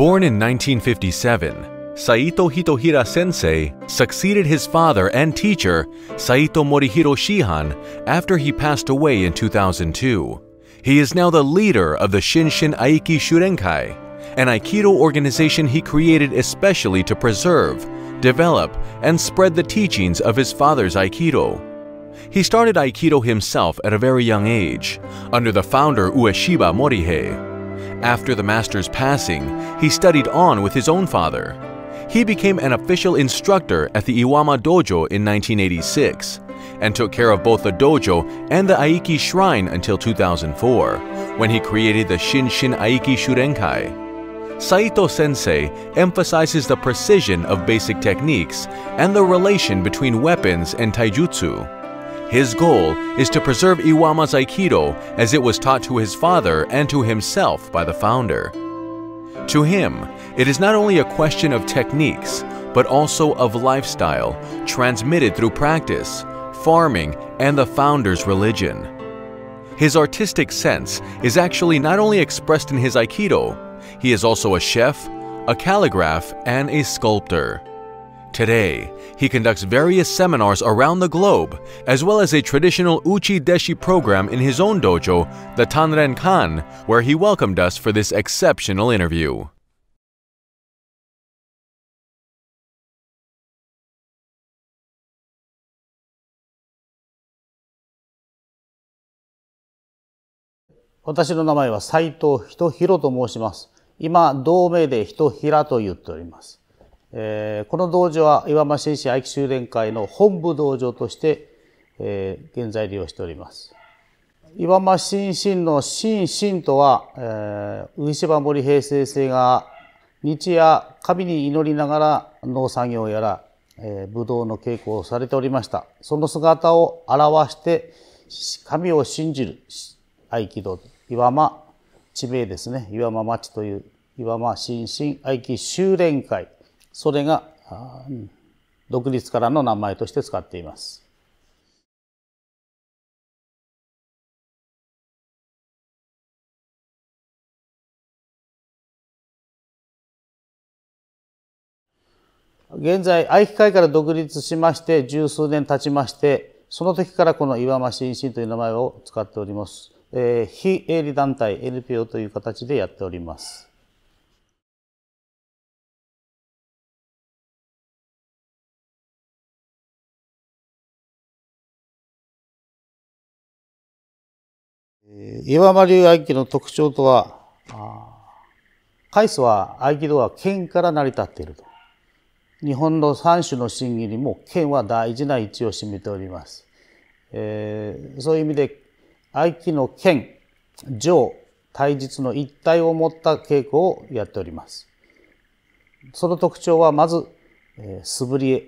Born in 1957, Saito Hitohira Sensei succeeded his father and teacher, Saito Morihiro Shihan, after he passed away in 2002. He is now the leader of the Shinshin Aiki Shurenkai, an Aikido organization he created especially to preserve, develop, and spread the teachings of his father's Aikido. He started Aikido himself at a very young age, under the founder Ueshiba Morihei. After the master's passing, he studied on with his own father. He became an official instructor at the Iwama Dojo in 1986 and took care of both the dojo and the Aiki Shrine until 2004, when he created the Shinshin Aiki Shurenkai. Saito Sensei emphasizes the precision of basic techniques and the relation between weapons and taijutsu. His goal is to preserve Iwama's Aikido as it was taught to his father and to himself by the founder. To him, it is not only a question of techniques, but also of lifestyle, transmitted through practice, farming, and the founder's religion. His artistic sense is actually not only expressed in his Aikido, he is also a chef, a calligraph, and a sculptor. Today, he conducts various seminars around the globe, as well as a traditional Uchi Deshi program in his own dojo, the Tanren Kan, where he welcomed us for this exceptional Hitohira. えー、この道場は岩間新士愛機修練会の本部道場として、えー、現在利用しております。岩間新進の新進とは、えー、上芝森平成生が日夜神に祈りながら農作業やら、えー、ブドの稽古をされておりました。その姿を表して、神を信じる合気道、岩間地名ですね、岩間町という岩間新進合気修練会それが独立からの名前として使っています。現在愛機会から独立しまして十数年経ちましてその時からこの岩間新進という名前を使っております、えー、非営利団体 NPO という形でやっております岩間流合気の特徴とは、開祖は合気道は剣から成り立っていると。日本の三種の神議にも剣は大事な位置を占めております。えー、そういう意味で合気の剣、上、対実の一体を持った稽古をやっております。その特徴はまず、えー、素振りへ。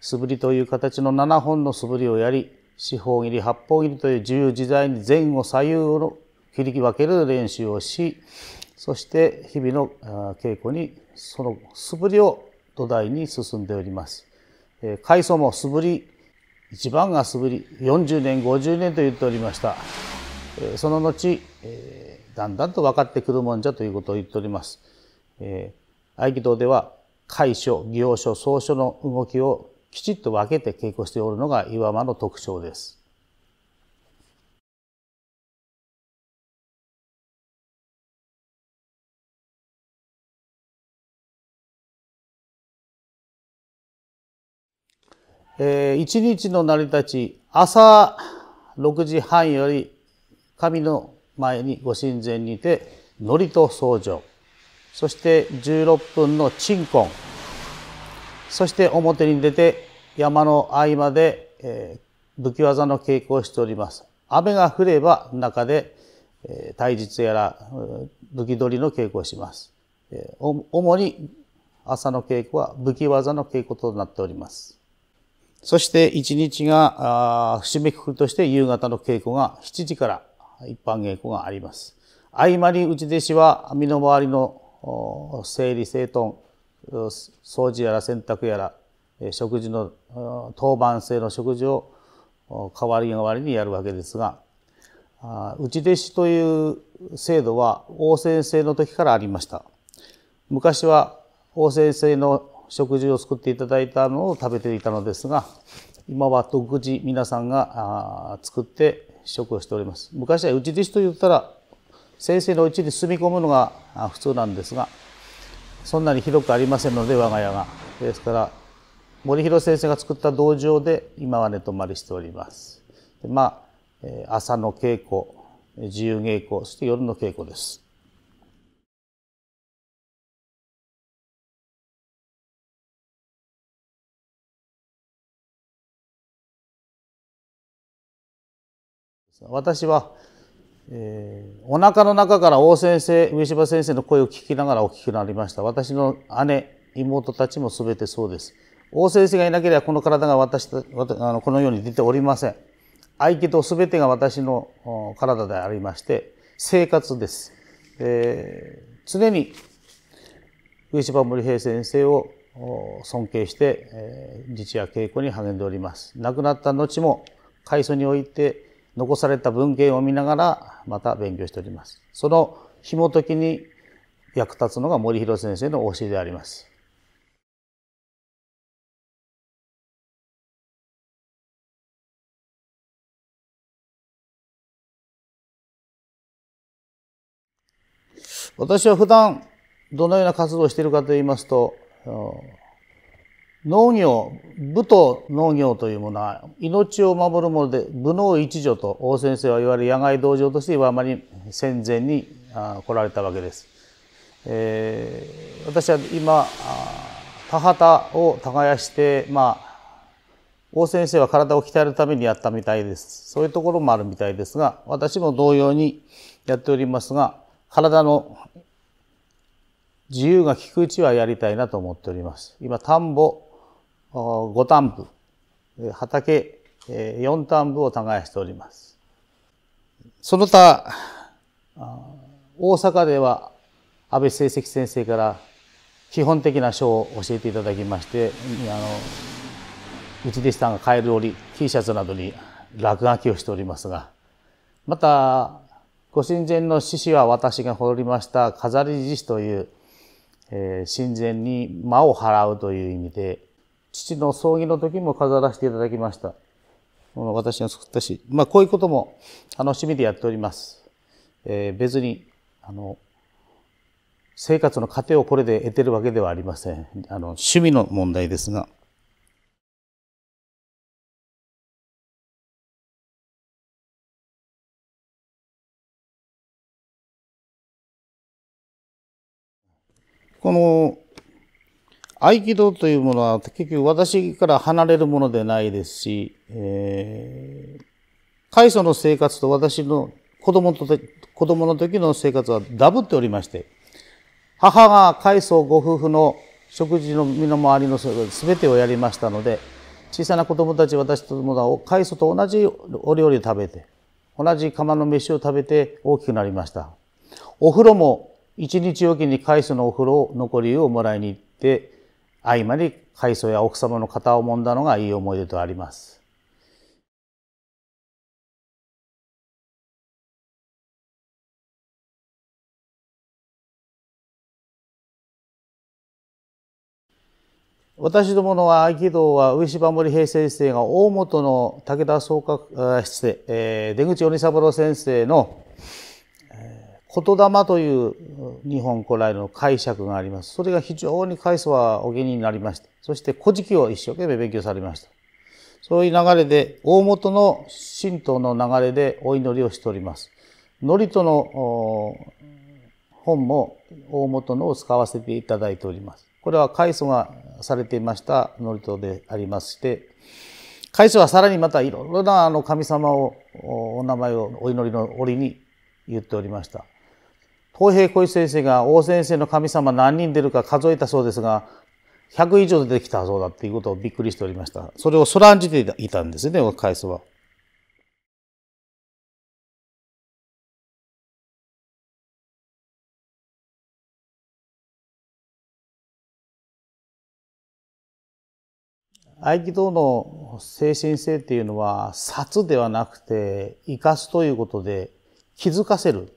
素振りという形の7本の素振りをやり、四方切り八方切りという自由自在に前後左右を切り分ける練習をしそして日々の稽古にその素振りを土台に進んでおります。階層も素振り一番が素振り40年50年と言っておりましたその後だんだんと分かってくるもんじゃということを言っております合気道では解所、行所、草書の動きをきちっと分けて稽古しておるのが岩間の特徴です。えー、一日の成り立ち、朝6時半より神の前にご神前にて、祝詞と僧正。そして16分の鎮魂。そして表に出て山の合間で、えー、武器技の稽古をしております。雨が降れば中で、えー、対日やら武器取りの稽古をします。えー、主に朝の稽古は武器技の稽古となっております。そして一日が締めくくりとして夕方の稽古が7時から一般稽古があります。合間に内弟子は身の回りの整理整頓掃除やら洗濯やら食事の当番制の食事を代わり代わりにやるわけですが内弟子という制度は王先生の時からありました昔は王先生の食事を作っていただいたのを食べていたのですが今は独自皆さんが作って食をしております昔は内弟子と言ったら先生のうちに住み込むのが普通なんですがそんなに広くありませんので我が家がですから森弘先生が作った道場で今は寝泊まりしております。でまあ、朝の稽古、自由稽古、そして夜の稽古です。私は、えー、お腹の中から王先生上柴先生の声を聞きながらお聞きになりました私の姉妹たちもすべてそうです王先生がいなければこの体が私とあのこのように出ておりません。相手と全てが私の体でありまして、生活です。えー、常に上島森平先生を尊敬して、えー、日夜稽古に励んでおります。亡くなった後も、階層において残された文献を見ながら、また勉強しております。その紐解きに役立つのが森弘先生の教えであります。私は普段どのような活動をしているかと言いますと、農業、武と農業というものは命を守るもので、武農一助と王先生はいわゆる野外道場として今まで戦前に来られたわけです。えー、私は今、田畑を耕して、まあ、王先生は体を鍛えるためにやったみたいです。そういうところもあるみたいですが、私も同様にやっておりますが、体の自由が利くうちはやりたいなと思っております。今、田んぼ5んぼ、畑4んぼを耕しております。その他、大阪では安倍成績先生から基本的な書を教えていただきまして、あの、うちでしたがカエル折り、T シャツなどに落書きをしておりますが、また、ご神前の獅子は私が彫りました飾り獅子という、えー、神前に魔を払うという意味で、父の葬儀の時も飾らせていただきました。私が作ったし、まあこういうことも楽しみでやっております。えー、別に、あの、生活の糧をこれで得てるわけではありません。あの、趣味の問題ですが。この合気道というものは結局私から離れるものでないですし、えー、海祖の生活と私の子供と子供の時の生活はダブっておりまして、母が海藻ご夫婦の食事の身の回りの全てをやりましたので、小さな子供たち私と子供が海藻と同じお料理を食べて、同じ釜の飯を食べて大きくなりました。お風呂も一日おきに開祖のお風呂残り湯をもらいに行って合間に開祖や奥様の肩を揉んだのがいい思い出とあります。私どものは合気道は上芝森平先生が大本の武田総括室で、えー、出口鬼三郎先生の言霊という日本古来の解釈があります。それが非常に開祖はお気になりました。そして古事記を一生懸命勉強されました。そういう流れで、大元の神道の流れでお祈りをしております。祝詞の本も大元のを使わせていただいております。これは開祖がされていました祝詞でありまして、開祖はさらにまたいろいろなあの神様を、お名前をお祈りの折に言っておりました。東平小石先生が王先生の神様何人出るか数えたそうですが、100以上出てきたそうだっていうことをびっくりしておりました。それをそらんじていたんですね、お返すは。合気道の精神性っていうのは殺ではなくて生かすということで気づかせる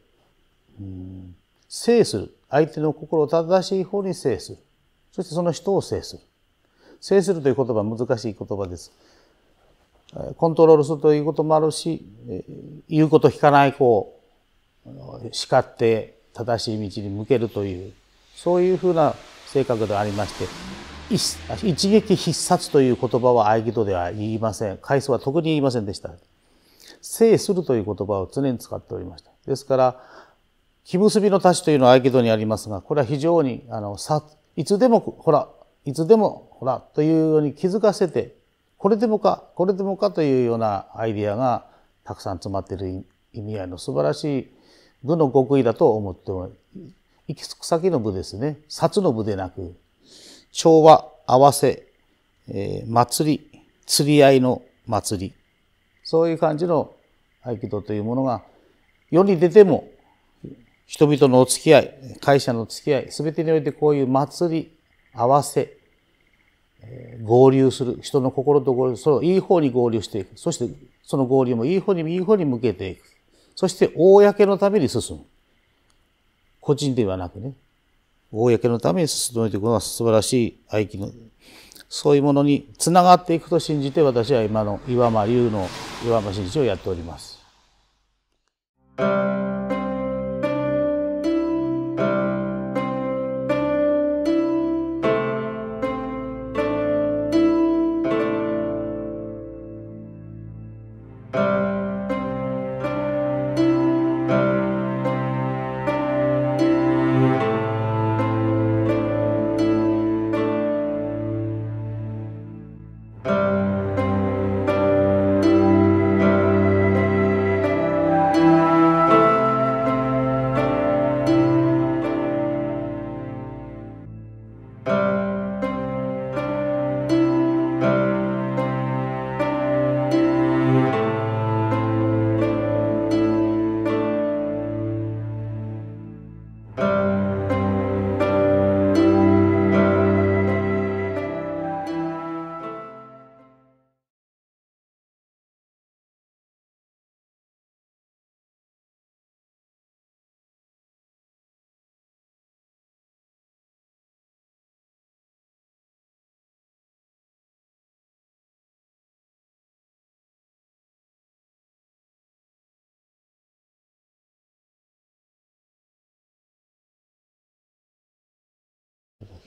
制する。相手の心を正しい方に制する。そしてその人を制する。制するという言葉は難しい言葉です。コントロールするということもあるし、言うこと聞かない子を叱って正しい道に向けるという、そういうふうな性格でありまして、一撃必殺という言葉は相手とでは言いません。回数は特に言いませんでした。制するという言葉を常に使っておりました。ですから、木結びの太刀というのは合気道にありますが、これは非常に、あの、さ、いつでも、ほら、いつでも、ほら、というように気づかせて、これでもか、これでもかというようなアイディアがたくさん詰まっている意味合いの素晴らしい部の極意だと思っても、行き着く先の部ですね。札の部でなく、調和、合わせ、えー、祭り、釣り合いの祭り。そういう感じの合気道というものが、世に出ても人々のお付き合い、会社の付き合い、すべてにおいてこういう祭り、合わせ、合流する、人の心と合流その良いい方に合流していく。そして、その合流もいい方に、いい方に向けていく。そして、公のために進む。個人ではなくね、公のために進んでいくのは素晴らしい愛機の、そういうものにつながっていくと信じて、私は今の岩間龍の岩間真一をやっております。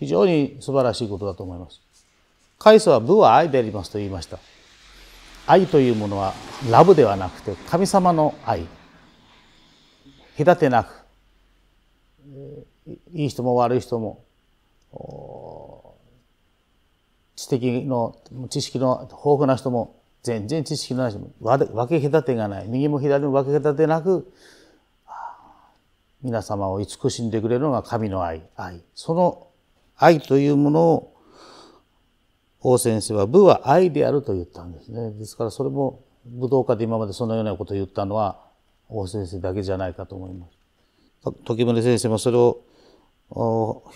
非常に素晴らしいことだと思います。カイソは「部は愛であります」と言いました。愛というものはラブではなくて神様の愛隔てなくいい人も悪い人も知的の知識の豊富な人も全然知識のない人も分け隔てがない右も左も分け隔てなく皆様を慈しんでくれるのが神の愛愛その愛というものを王先生は部は愛であると言ったんですね。ですからそれも武道家で今までそのようなことを言ったのは王先生だけじゃないかと思います。時宗先生もそれを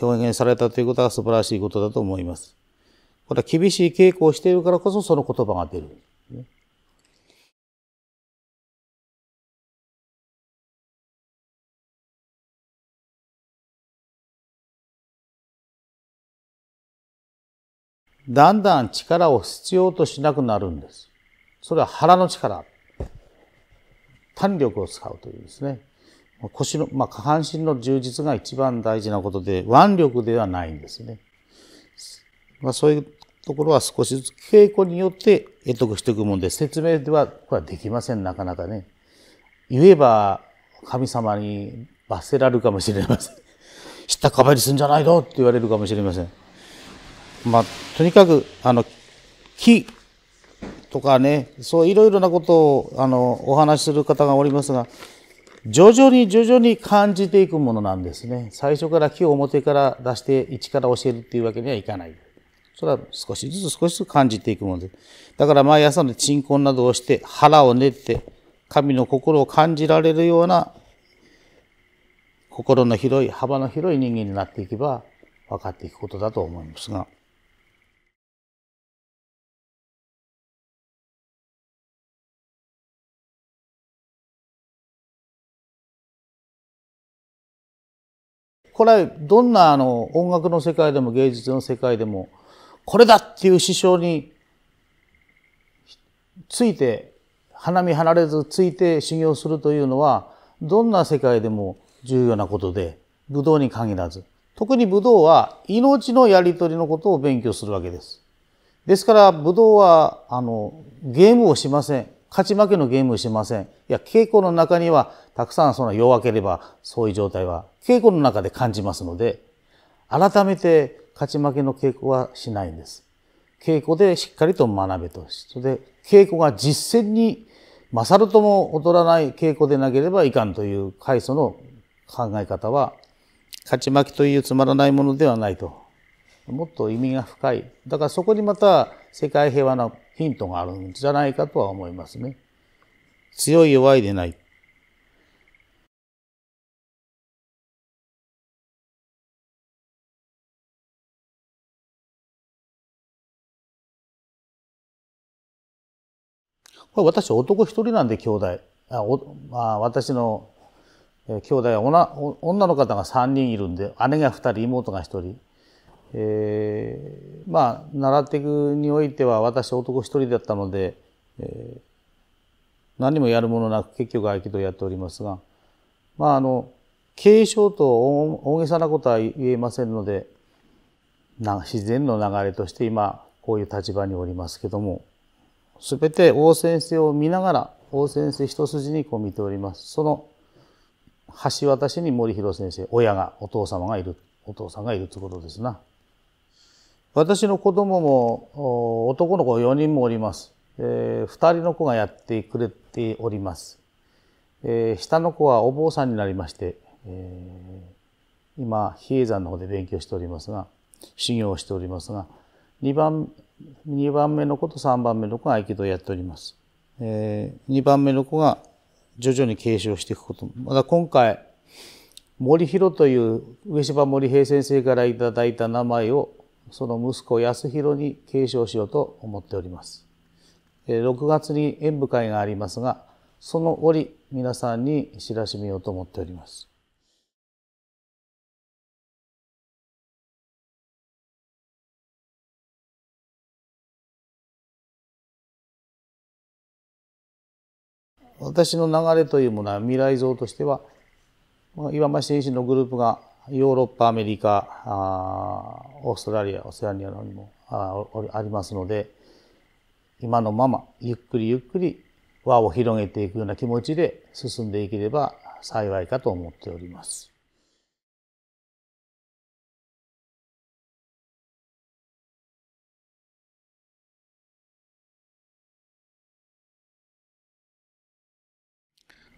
表現されたということは素晴らしいことだと思います。これは厳しい稽古をしているからこそその言葉が出る。だんだん力を必要としなくなるんです。それは腹の力。胆力を使うというですね。腰の、まあ、下半身の充実が一番大事なことで、腕力ではないんですね。まあ、そういうところは少しずつ稽古によって得得していくもんで、説明ではこれはできません、なかなかね。言えば神様に罰せられるかもしれません。知ったかばりすんじゃないのって言われるかもしれません。まあ、とにかく、あの、木とかね、そういろいろなことを、あの、お話しする方がおりますが、徐々に徐々に感じていくものなんですね。最初から木を表から出して一から教えるっていうわけにはいかない。それは少しずつ少しずつ感じていくものです。だから毎朝の鎮魂などをして腹を練って神の心を感じられるような心の広い幅の広い人間になっていけば分かっていくことだと思いますが。これはどんなあの音楽の世界でも芸術の世界でもこれだっていう思想について花見離れずついて修行するというのはどんな世界でも重要なことで武道に限らず特に武道は命のやり取りのことを勉強するわけです。ですから武道はあのゲームをしません勝ち負けのゲームをしませんいや稽古の中にはたくさんその弱ければそういう状態は稽古の中で感じますので改めて勝ち負けの稽古はしないんです。稽古でしっかりと学べと。それで稽古が実践に勝るとも劣らない稽古でなければいかんという階層の考え方は勝ち負けというつまらないものではないと。もっと意味が深い。だからそこにまた世界平和のヒントがあるんじゃないかとは思いますね。強い弱いでない。これ私男一人なんで兄弟あお、まあ、私の兄弟は女女の方が3人いるんで姉が2人妹が1人、えー、まあ習っていくにおいては私男1人だったので、えー、何もやるものなく結局合気道やっておりますがまああの継承と大げさなことは言えませんので自然の流れとして今こういう立場におりますけども。全て王先生を見ながら、王先生一筋にこう見ております。その橋渡しに森弘先生、親が、お父様がいる、お父さんがいるということですな。私の子供も、男の子4人もおります。えー、2人の子がやってくれております。えー、下の子はお坊さんになりまして、えー、今、比叡山の方で勉強しておりますが、修行をしておりますが、2番2番目の子と3番目の子が合気道をやっております。えー、2番目の子が徐々に継承していくこと。まだ今回、森弘という上芝森平先生からいただいた名前をその息子安弘に継承しようと思っております。6月に演舞会がありますが、その折皆さんに知らしめようと思っております。私の流れというものは未来像としては、岩間新進のグループがヨーロッパ、アメリカ、オーストラリア、オセアニアにもありますので、今のままゆっくりゆっくり輪を広げていくような気持ちで進んでいければ幸いかと思っております。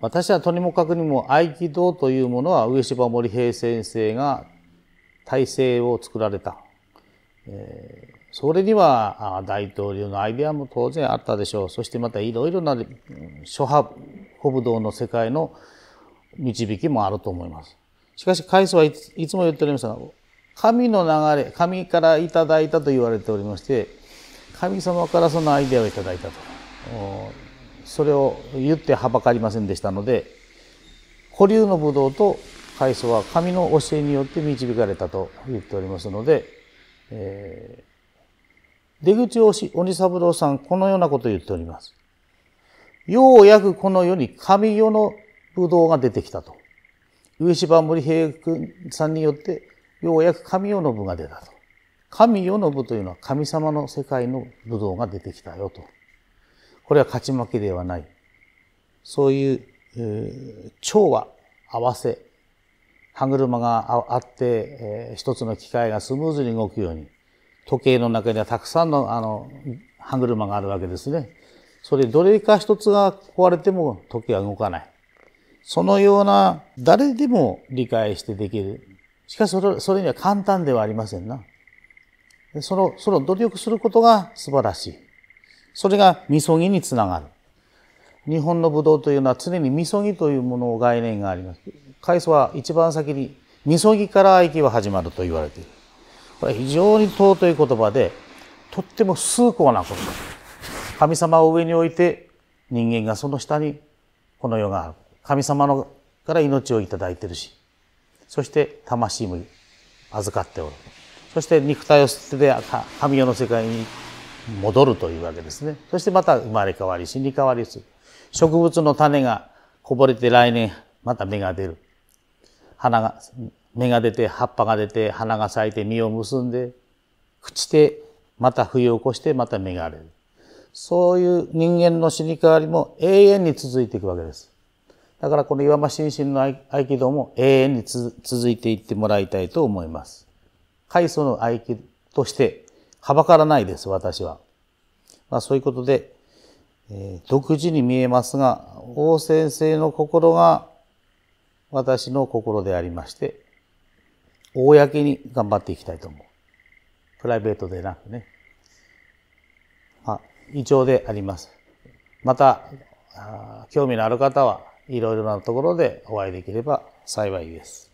私はとにもかくにも合気道というものは上芝森平先生が体制を作られた、えー、それには大統領のアイデアも当然あったでしょうそしてまたいろいろな諸派古武道の世界の導きもあると思いますしかし海祖はいつも言っておりますが神の流れ神からいただいたと言われておりまして神様からそのアイデアをいただいたと。それを言ってはばかりませんでしたので古流のブドウと海藻は神の教えによって導かれたと言っておりますので、えー、出口をし鬼三郎さんこのようなことを言っております。ようやくこの世に神世のブドウが出てきたと。上芝森平君さんによってようやく神世の部が出たと。神世の部というのは神様の世界の武道が出てきたよと。これは勝ち負けではない。そういう、えー、調和、合わせ、歯車があって、えー、一つの機械がスムーズに動くように、時計の中にはたくさんのあの歯車があるわけですね。それどれか一つが壊れても時計は動かない。そのような誰でも理解してできる。しかしそれそれには簡単ではありませんな。その、その努力することが素晴らしい。それがみそぎにつながる。日本のブドウというのは常にみそぎというものを概念があります。海藻は一番先にみそぎから愛きは始まると言われている。これは非常に尊い言葉で、とっても崇高なこと神様を上に置いて人間がその下にこの世がある。神様のから命をいただいてるし、そして魂も預かっておる。そして肉体を捨てて神世の世界に戻るというわけですね。そしてまた生まれ変わり、死に変わりする。植物の種がこぼれて来年また芽が出る。花が、芽が出て葉っぱが出て花が咲いて実を結んで、朽ちてまた冬を越してまた芽が出る。そういう人間の死に変わりも永遠に続いていくわけです。だからこの岩間心身の合気道も永遠に続いていってもらいたいと思います。開祖の合気としてはばからないです、私は。まあ、そういうことで、えー、独自に見えますが、王先生の心が私の心でありまして、公に頑張っていきたいと思う。プライベートでなくね。まあ、以上であります。また、興味のある方はいろいろなところでお会いできれば幸いです。